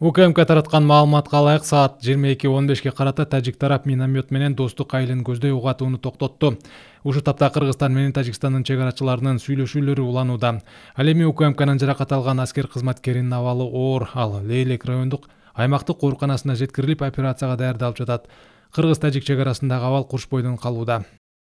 укмк тараткан маалыматка ылайык саат жыйырма эки он бешке карата тажик тарап миномет менен достук айылын көздөй ук атууну токтотту ушул тапта кыргызстан менен тажикстандын чек арачыларынын сүйлөшүүлөрү уланууда ал эми укмкнын жаракат алган аскер кызматкеринин абалы оор ал лейлек райондук аймактык ооруканасына жеткирилип операцияга даярдалып жатат кыргыз тажик чек арасындагы абал курч бойдон калууда